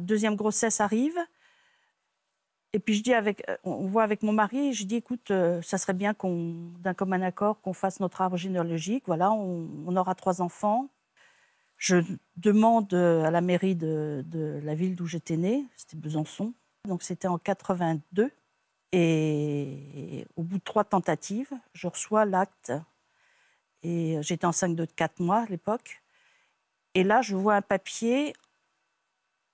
deuxième grossesse arrive. Et puis je dis avec, euh, on voit avec mon mari, je dis écoute, euh, ça serait bien qu'on, d'un commun accord, qu'on fasse notre arbre généalogique. Voilà, on, aura trois enfants. Je demande euh, à la mairie de, la ville d'où j'étais née, c'était Besançon. Donc c'était en 82. Et, et au bout de trois tentatives, je reçois l'acte. Et j'étais enceinte de quatre mois à l'époque. Et là, je vois un papier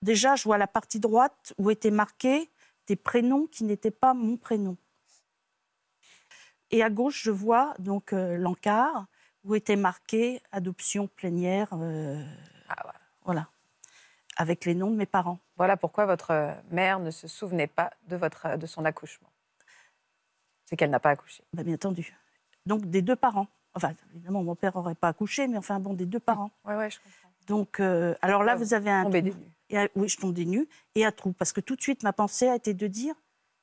Déjà, je vois la partie droite où étaient marqués des prénoms qui n'étaient pas mon prénom. Et à gauche, je vois donc euh, l'encart où était marqué adoption plénière. Euh, ah, voilà. Avec les noms de mes parents. Voilà pourquoi votre euh, mère ne se souvenait pas de, votre, de son accouchement. C'est qu'elle n'a pas accouché. Bah, bien entendu. Donc des deux parents. Enfin, évidemment, mon père n'aurait pas accouché, mais enfin, bon, des deux parents. Oui, oui, je comprends. Donc, alors là, vous avez un et oui, je tombe des et à trou. Parce que tout de suite, ma pensée a été de dire,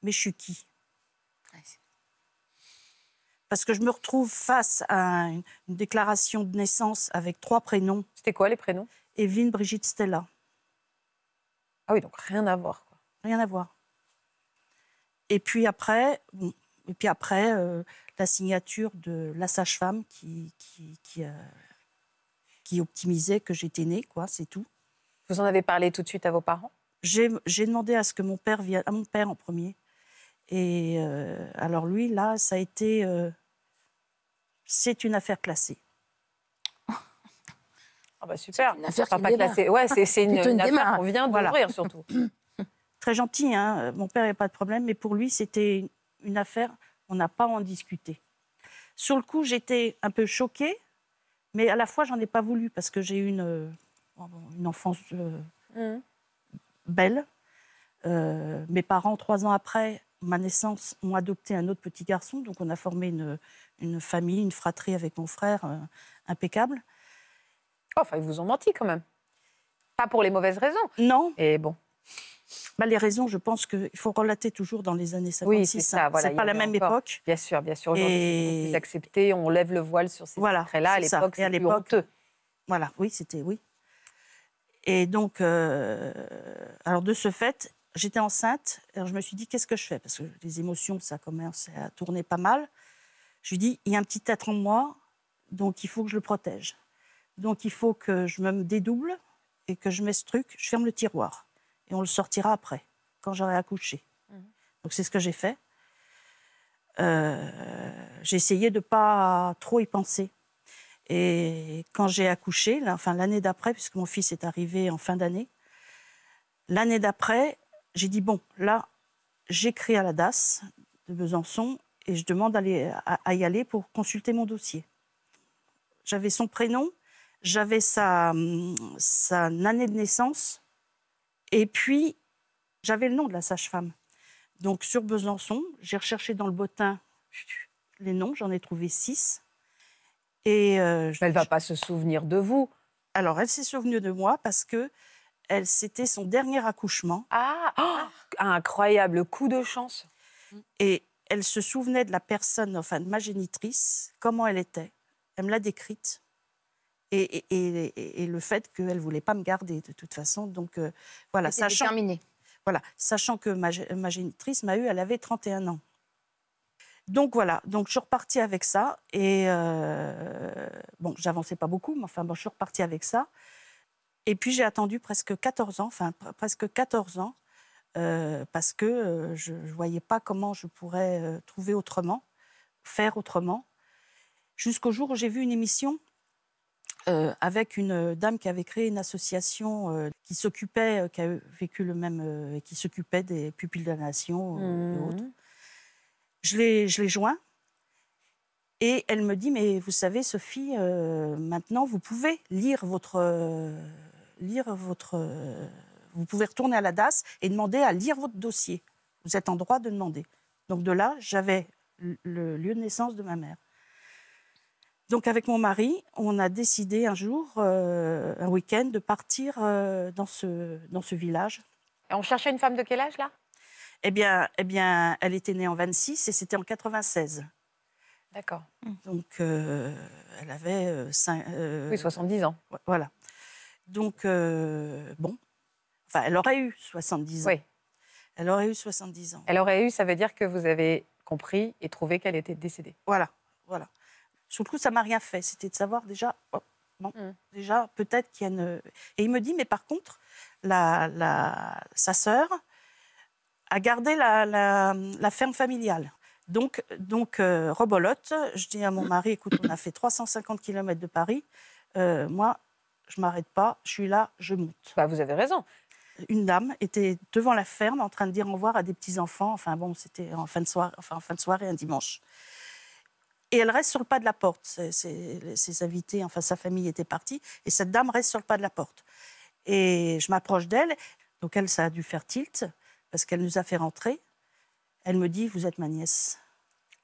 mais je suis qui parce que je me retrouve face à une, déclaration de naissance avec trois prénoms. C'était quoi les prénoms Evelyne, Brigitte, Stella. Ah oui, donc rien à voir. Rien à voir. Et puis après, et puis après euh, la signature de la sage-femme qui, euh, qui, optimisait que j'étais née, quoi, c'est tout. Vous en avez parlé tout de suite à vos parents J'ai demandé à ce que mon père vienne, à mon père en premier. Et euh, alors lui, là, ça a été... Euh, c'est une affaire classée. Ah bah super, une affaire pas classée. Ouais, c'est une, affaire qu'on vient d'ouvrir surtout. Très gentil, hein. mon père n'a pas de problème, mais pour lui, c'était une affaire, on n'a pas en discuté. Sur le coup, j'étais un peu choquée, mais à la fois, j'en ai pas voulu parce que j'ai eu une... Euh, une enfance euh, hum. belle. Euh, mes parents, trois ans après ma naissance, ont adopté un autre petit garçon. Donc, on a formé une, une famille, une fratrie avec mon frère, impeccable. Enfin, ils vous ont menti quand même. Pas pour les mauvaises raisons. Non. Et bon. Bah, les raisons, je pense qu'il faut relater toujours dans les années 56. Oui, c'est hein. ça. pas la même époque. Bien sûr, bien sûr. Aujourd'hui, et... c'est accepté. On lève le voile sur ces voilà, là À l'époque, c'est plus Voilà, oui, c'était... Oui. Et donc, euh, alors de ce fait, j'étais enceinte. Alors je me suis dit, qu'est-ce que je fais Parce que les émotions, ça commence à tourner pas mal. Je lui dis, il y a un petit être en moi, donc il faut que je le protège. Donc il faut que je me dédouble et que je mets ce truc. Je ferme le tiroir et on le sortira après, quand j'aurai accouché. Mhm. Donc c'est ce que j'ai fait. Euh, j'ai essayé de ne pas trop y penser. Et quand j'ai accouché, l'année d'après, puisque mon fils est arrivé en fin d'année, l'année d'après, j'ai dit bon, là, j'écris à la DAS de Besançon et je demande à, y aller pour consulter mon dossier. J'avais son prénom, j'avais sa, sa année de naissance et puis j'avais le nom de la sage-femme. Donc sur Besançon, j'ai recherché dans le bottin les noms, j'en ai trouvé six. Euh, elle ne va pas se souvenir de vous. Alors, elle s'est souvenue de moi parce que elle, c'était son dernier accouchement. Ah, oh, Incroyable coup de chance. Et elle se souvenait de la personne, enfin de ma génitrice, comment elle était. Elle me l'a décrite. Et, le fait qu'elle ne voulait pas me garder de toute façon. Donc euh, voilà, sachant, terminé. voilà, sachant que ma, génitrice m'a eu, elle avait 31 ans. Donc voilà, donc je suis repartie avec ça et euh, Bon, j'avançais pas beaucoup, mais enfin, bon, je suis repartie avec ça. Et puis j'ai attendu presque 14 ans, enfin presque 14 ans, euh, parce que euh, je ne voyais pas comment je pourrais euh, trouver autrement, faire autrement, jusqu'au jour où j'ai vu une émission avec une dame qui avait créé une association qui s'occupait, qui vécu le même, qui s'occupait des pupilles de la nation et mmh. autres. Je l'ai joint et elle me dit, mais vous savez, Sophie, euh, maintenant, vous pouvez lire votre... Euh, lire votre euh, vous pouvez retourner à la DAS et demander à lire votre dossier. Vous êtes en droit de demander. Donc de là, j'avais le lieu de naissance de ma mère. Donc avec mon mari, on a décidé un jour, un week-end, de partir dans, ce, dans ce village. Et on cherchait une femme de quel âge là eh bien, eh bien, elle était née en 26 et c'était en 96. D'accord. Donc, euh, elle avait 70 euh, euh, ans. Voilà. Donc, bon. Enfin, elle aurait eu 70 ans. Oui. Elle aurait eu 70 ans. Elle aurait eu, ça veut dire que vous avez compris et trouvé qu'elle était décédée. Voilà, voilà. Sur le coup, ça m'a rien fait. C'était de savoir déjà, oh, hmm. déjà, peut-être qu'il y a une... Et il me dit, mais par contre, sa sœur a gardé la ferme familiale. Donc, donc euh, je dis à mon mari, écoute, on a fait 350 km de Paris, euh, moi, je m'arrête pas, je suis là, je monte. Bah, vous avez raison. Une dame était devant la ferme en train de dire au revoir à des petits-enfants, enfin bon, c'était en, fin de soirée, en fin de soirée, un dimanche. Et elle reste sur le pas de la porte, ses invités, enfin sa famille était partie, et cette dame reste sur le pas de la porte. Et je m'approche d'elle, donc elle, ça a dû faire tilt, parce qu'elle nous a fait rentrer, elle me dit, vous êtes ma nièce.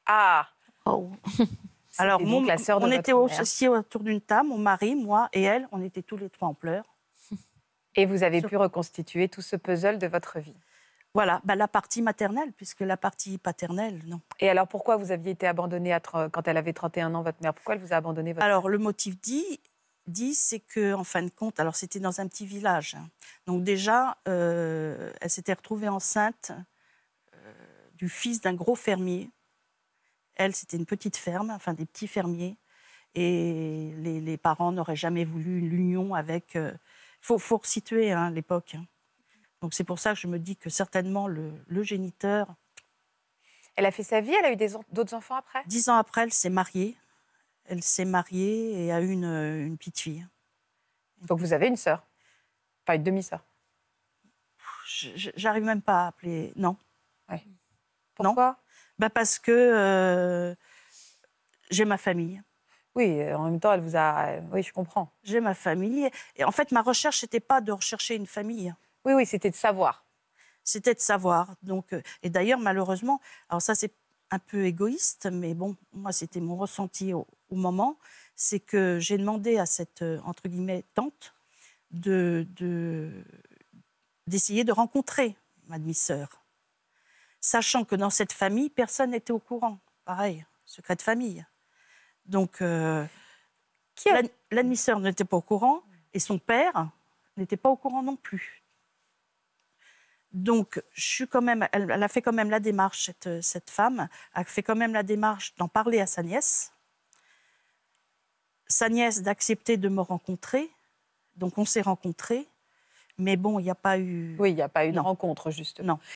Ah oh. Alors, la on était associés autour d'une table, mon mari, moi et elle, on était tous les trois en pleurs. Et vous avez pu reconstituer tout ce puzzle de votre vie voilà, bah, la partie maternelle, puisque la partie paternelle, non. Et alors pourquoi vous aviez été abandonnée quand elle avait 31 ans, votre mère Pourquoi elle vous a abandonné Alors le motif dit, dit c'est que en fin de compte, alors c'était dans un petit village. Donc déjà, euh, elle s'était retrouvée enceinte du fils d'un gros fermier. Elle, c'était une petite ferme, enfin des petits fermiers. Et les, parents n'auraient jamais voulu l'union avec. Il euh, faut, faut, resituer hein, l'époque. Hein. Donc c'est pour ça que je me dis que certainement le, géniteur. Elle a fait sa vie, elle a eu d'autres enfants après Dix ans après, elle s'est mariée. Elle s'est mariée et a eu une, petite fille. Donc vous avez une sœur Enfin, une demi-sœur J'arrive même pas à appeler. Non. Ouais. Pourquoi bah, Parce que euh, j'ai ma famille. Oui, en même temps, elle vous a. Euh, oui, je comprends. J'ai ma famille. Et en fait, ma recherche, n'était pas de rechercher une famille. Oui, oui, c'était de savoir. C'était de savoir. Donc, euh, et d'ailleurs, malheureusement, alors ça, c'est un peu égoïste, mais bon, moi, c'était mon ressenti au, moment, c'est que j'ai demandé à cette, entre guillemets, tante de, d'essayer de, de rencontrer ma demi-sœur sachant que dans cette famille, personne n'était au courant. Pareil, secret de famille. Donc, euh, l'admisseur n'était pas au courant et son père n'était pas au courant non plus. Donc, je suis quand même, elle, a fait quand même la démarche, cette, femme, a fait quand même la démarche d'en parler à sa nièce, sa nièce d'accepter de me rencontrer. Donc, on s'est rencontrés, mais bon, il n'y a pas eu. Oui, il n'y a pas eu de rencontre, justement.